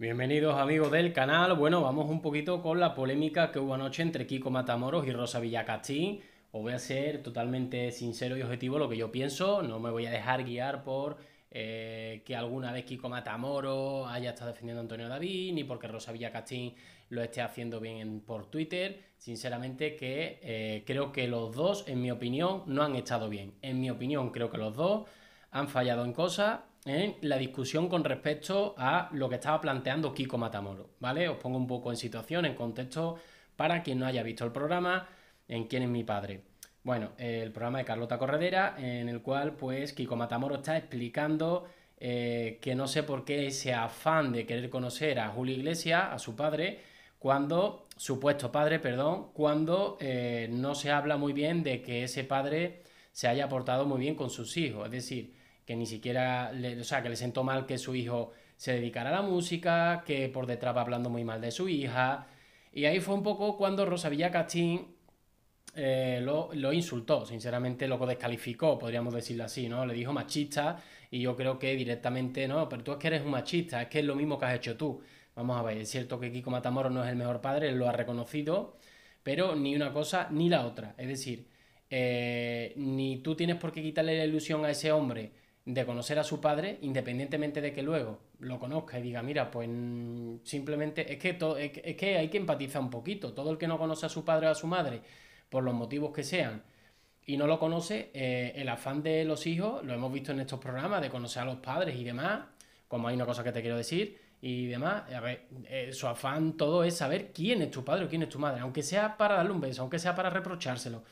Bienvenidos amigos del canal. Bueno, vamos un poquito con la polémica que hubo anoche entre Kiko Matamoros y Rosa Villacastín. Os voy a ser totalmente sincero y objetivo lo que yo pienso. No me voy a dejar guiar por eh, que alguna vez Kiko Matamoros haya estado defendiendo a Antonio David, ni porque Rosa Villacastín lo esté haciendo bien por Twitter. Sinceramente que eh, creo que los dos, en mi opinión, no han estado bien. En mi opinión, creo que los dos han fallado en cosas en la discusión con respecto a lo que estaba planteando Kiko Matamoro, ¿vale? Os pongo un poco en situación, en contexto, para quien no haya visto el programa, en quién es mi padre. Bueno, el programa de Carlota Corredera, en el cual pues Kiko Matamoro está explicando eh, que no sé por qué ese afán de querer conocer a Julio Iglesias, a su padre, cuando, supuesto padre, perdón, cuando eh, no se habla muy bien de que ese padre se haya portado muy bien con sus hijos. Es decir, que ni siquiera, le, o sea, que le sentó mal que su hijo se dedicara a la música, que por detrás va hablando muy mal de su hija. Y ahí fue un poco cuando Rosa Villacastín eh, lo, insultó, sinceramente lo descalificó, podríamos decirlo así, ¿no? Le dijo machista y yo creo que directamente, no, pero tú es que eres un machista, es que es lo mismo que has hecho tú. Vamos a ver, es cierto que Kiko Matamoros no es el mejor padre, él lo ha reconocido, pero ni una cosa ni la otra. Es decir, eh, ni tú tienes por qué quitarle la ilusión a ese hombre de conocer a su padre, independientemente de que luego lo conozca y diga, mira, pues mm, simplemente es que, es, que hay que empatizar un poquito. Todo el que no conoce a su padre o a su madre, por los motivos que sean, y no lo conoce, eh, el afán de los hijos, lo hemos visto en estos programas, de conocer a los padres y demás, como hay una cosa que te quiero decir, y demás, a ver, eh, su afán todo es saber quién es tu padre o quién es tu madre, aunque sea para darle un beso, aunque sea para reprochárselo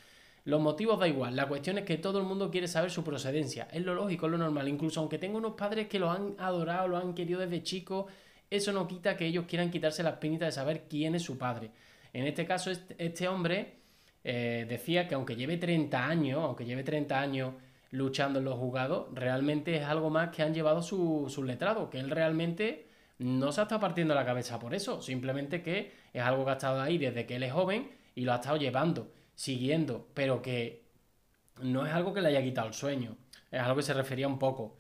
los motivos da igual, la cuestión es que todo el mundo quiere saber su procedencia, es lo lógico, es lo normal, incluso aunque tenga unos padres que lo han adorado, lo han querido desde chico, eso no quita que ellos quieran quitarse la espinita de saber quién es su padre. En este caso, este, este hombre eh, decía que aunque lleve 30 años, aunque lleve 30 años luchando en los jugados, realmente es algo más que han llevado sus su letrados, que él realmente no se ha estado partiendo la cabeza por eso, simplemente que es algo que ha estado ahí desde que él es joven y lo ha estado llevando siguiendo, pero que no es algo que le haya quitado el sueño, es algo que se refería un poco.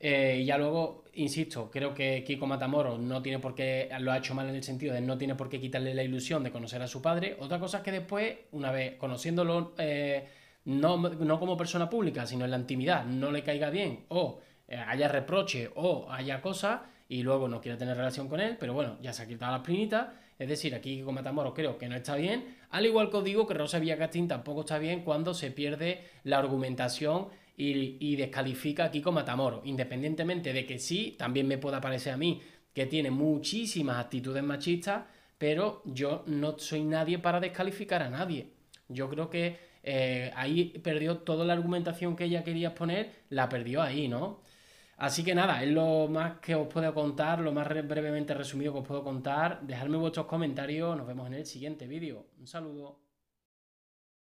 Eh, y ya luego, insisto, creo que Kiko Matamoros no tiene por qué, lo ha hecho mal en el sentido de no tiene por qué quitarle la ilusión de conocer a su padre. Otra cosa es que después, una vez conociéndolo, eh, no, como persona pública, sino en la intimidad, no le caiga bien o eh, haya reproche o haya cosas y luego no quiera tener relación con él, pero bueno, ya se ha quitado las plinitas es decir, aquí con Matamoros creo que no está bien, al igual que os digo que Rosa Villacastín tampoco está bien cuando se pierde la argumentación y, descalifica aquí con Matamoros, independientemente de que sí, también me pueda parecer a mí que tiene muchísimas actitudes machistas, pero yo no soy nadie para descalificar a nadie. Yo creo que eh, ahí perdió toda la argumentación que ella quería poner, la perdió ahí, ¿no? Así que nada, es lo más que os puedo contar, lo más brevemente resumido que os puedo contar. Dejadme vuestros comentarios, nos vemos en el siguiente vídeo. Un saludo.